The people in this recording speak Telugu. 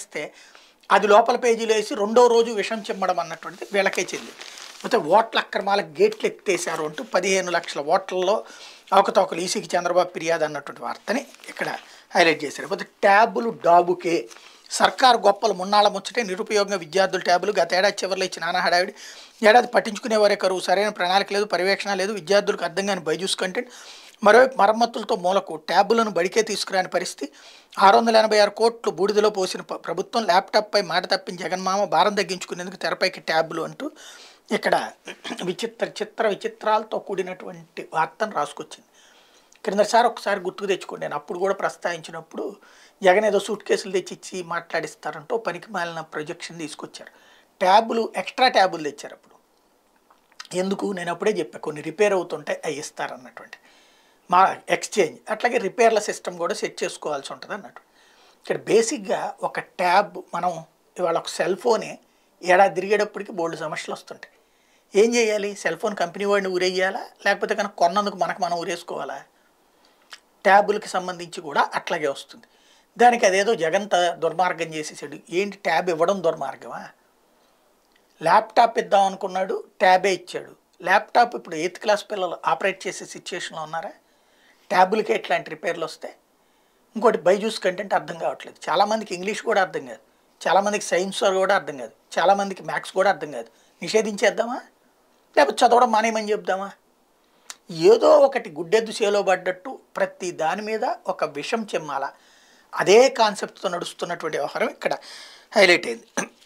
పాటిస్తే అది లోపల పేజీలో వేసి రెండో రోజు విషం చిమ్మడం అన్నటువంటిది వీళ్ళకే చెంది అయితే ఓట్ల అక్రమాల గేట్లు ఎత్తేసారు అంటూ పదిహేను లక్షల ఓట్లలో అవకతవకలు ఈసీకి చంద్రబాబు ఫిర్యాదు అన్నటువంటి వార్తని ఇక్కడ హైలైట్ చేశారు పోతే ట్యాబులు డాబుకే సర్కారు గొప్పలు మున్నాళ్ళ ముచ్చటే నిరుపయోగంగా విద్యార్థుల ట్యాబులు ఏడాది చివరిలో ఇచ్చిన నానా హడావిడి ఏడాది పట్టించుకునేవారే కరువు సరైన ప్రణాళిక లేదు పర్యవేక్షణ లేదు విద్యార్థులకు అర్థం కాని బైజూస్ కంటెంట్ మరోవైపు మరమ్మతులతో మూలకు ట్యాబులను బడికే తీసుకురాని పరిస్థితి ఆరు వందల ఎనభై ఆరు కోట్లు బూడిదలో పోసిన ప్రభుత్వం ల్యాప్టాప్పై మాట తప్పిన జగన్మామ భారం తగ్గించుకునేందుకు తెరపైకి ట్యాబ్లు అంటూ ఇక్కడ విచిత్ర చిత్ర విచిత్రాలతో కూడినటువంటి వార్తను రాసుకొచ్చింది క్రిందసారి ఒకసారి గుర్తుకు తెచ్చుకోండి నేను అప్పుడు కూడా ప్రస్తావించినప్పుడు జగన్ ఏదో సూట్ కేసులు తెచ్చిచ్చి మాట్లాడిస్తారంటూ పనికి మాలిన ప్రొజెక్షన్ తీసుకొచ్చారు ట్యాబులు ఎక్స్ట్రా ట్యాబులు తెచ్చారు అప్పుడు ఎందుకు నేను అప్పుడే చెప్పాను కొన్ని రిపేర్ అవుతుంటే అవి ఇస్తారన్నటువంటి మా ఎక్స్చేంజ్ అట్లాగే రిపేర్ల సిస్టమ్ కూడా సెట్ చేసుకోవాల్సి ఉంటుంది అన్నట్టు ఇక్కడ బేసిక్గా ఒక ట్యాబ్ మనం ఇవాళ ఒక సెల్ ఫోనే ఏడాది తిరిగేటప్పటికి బోల్డ్ సమస్యలు వస్తుంటాయి ఏం చేయాలి సెల్ ఫోన్ కంపెనీ వాడిని ఊరేయాలా లేకపోతే కనుక కొన్నందుకు మనకు మనం ఊరేసుకోవాలా ట్యాబులకి సంబంధించి కూడా అట్లాగే వస్తుంది దానికి అదేదో జగంత దుర్మార్గం చేసేసాడు ఏంటి ట్యాబ్ ఇవ్వడం దుర్మార్గమా ల్యాప్టాప్ ఇద్దాం అనుకున్నాడు ట్యాబే ఇచ్చాడు ల్యాప్టాప్ ఇప్పుడు ఎయిత్ క్లాస్ పిల్లలు ఆపరేట్ చేసే సిచ్యుయేషన్లో ఉన్నారా ట్యాబ్లకే ఇట్లాంటి రిపేర్లు వస్తాయి ఇంకోటి బైజూస్ కంటెంట్ అర్థం కావట్లేదు చాలామందికి ఇంగ్లీష్ కూడా అర్థం కాదు చాలామందికి సైన్స్ కూడా అర్థం కాదు చాలామందికి మ్యాథ్స్ కూడా అర్థం కాదు నిషేధించేద్దామా లేకపోతే చదవడం మానేమని చెప్దామా ఏదో ఒకటి గుడ్డెద్దు చేలో పడ్డట్టు ప్రతి దాని మీద ఒక విషం చెమ్మాల అదే కాన్సెప్ట్తో నడుస్తున్నటువంటి వ్యవహారం ఇక్కడ హైలైట్ అయింది